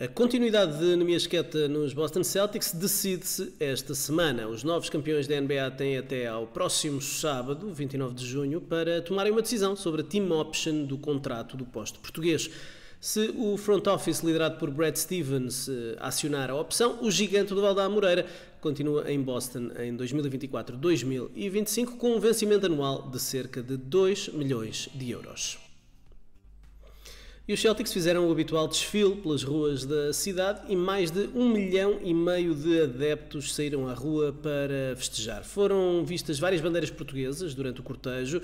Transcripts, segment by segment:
A continuidade de Nemiasqueta nos Boston Celtics decide-se esta semana. Os novos campeões da NBA têm até ao próximo sábado, 29 de junho, para tomarem uma decisão sobre a team option do contrato do posto português. Se o front office liderado por Brad Stevens eh, acionar a opção, o gigante do Valdá Moreira continua em Boston em 2024-2025 com um vencimento anual de cerca de 2 milhões de euros. E os Celtics fizeram o habitual desfile pelas ruas da cidade e mais de um milhão e meio de adeptos saíram à rua para festejar. Foram vistas várias bandeiras portuguesas durante o cortejo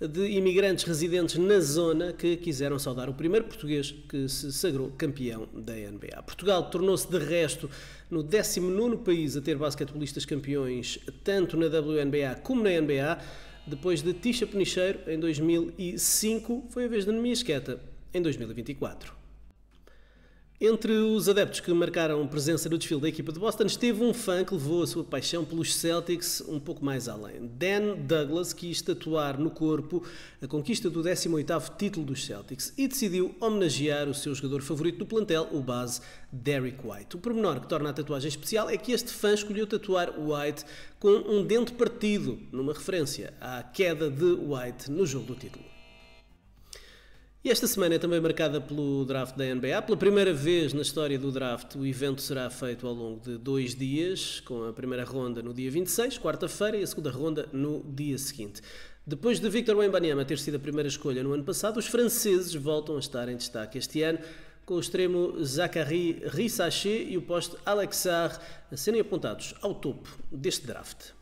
de imigrantes residentes na zona que quiseram saudar o primeiro português que se sagrou campeão da NBA. Portugal tornou-se, de resto, no 19 país a ter basquetebolistas campeões tanto na WNBA como na NBA. Depois de Tisha Penicheiro, em 2005, foi a vez de Nemia Esqueta em 2024. Entre os adeptos que marcaram presença no desfile da equipa de Boston, esteve um fã que levou a sua paixão pelos Celtics um pouco mais além. Dan Douglas quis tatuar no corpo a conquista do 18º título dos Celtics e decidiu homenagear o seu jogador favorito do plantel, o base Derrick White. O pormenor que torna a tatuagem especial é que este fã escolheu tatuar White com um dente partido, numa referência à queda de White no jogo do título. E esta semana é também marcada pelo draft da NBA. Pela primeira vez na história do draft, o evento será feito ao longo de dois dias, com a primeira ronda no dia 26, quarta-feira, e a segunda ronda no dia seguinte. Depois de Victor Wembanyama ter sido a primeira escolha no ano passado, os franceses voltam a estar em destaque este ano, com o extremo Zachary Rissaché e o poste Alexar a serem apontados ao topo deste draft.